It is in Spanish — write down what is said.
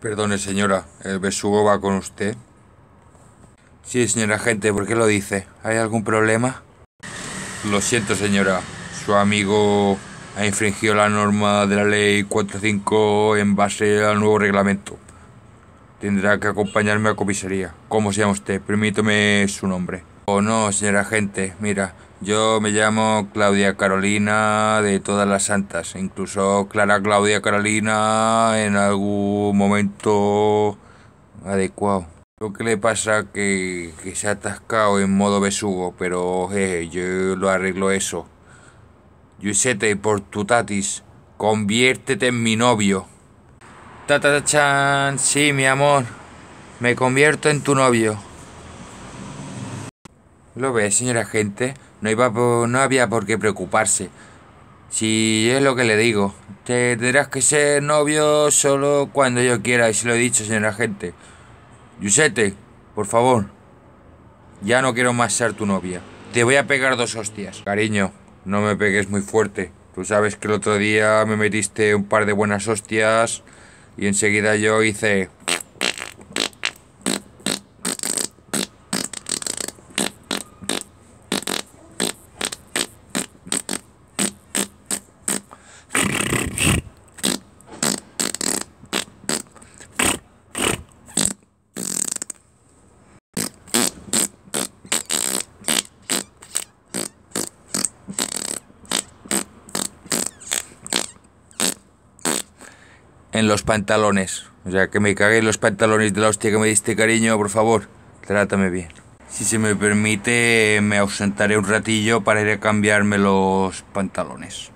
Perdone, señora, el besugo va con usted. Sí, señora gente, ¿por qué lo dice? ¿Hay algún problema? Lo siento, señora. Su amigo ha infringido la norma de la ley 45 en base al nuevo reglamento. Tendrá que acompañarme a comisaría. ¿Cómo se llama usted? Permítame su nombre no, señora gente, mira, yo me llamo Claudia Carolina de todas las santas, incluso Clara Claudia Carolina en algún momento adecuado. Lo que le pasa que, que se ha atascado en modo besugo, pero jeje, yo lo arreglo eso. por tu tatis conviértete en mi novio. Tatatachan sí, mi amor, me convierto en tu novio. Lo ve, señora gente, no, iba había por qué preocuparse. Si es lo que le digo, te tendrás que ser novio solo cuando yo quiera, y se lo he dicho, señora gente. Yusete, por favor, ya no quiero más ser tu novia. Te voy a pegar dos hostias. Cariño, no me pegues muy fuerte. Tú sabes que el otro día me metiste un par de buenas hostias y enseguida yo hice... en los pantalones. O sea, que me cagué los pantalones de la hostia que me diste, cariño, por favor, trátame bien. Si se me permite, me ausentaré un ratillo para ir a cambiarme los pantalones.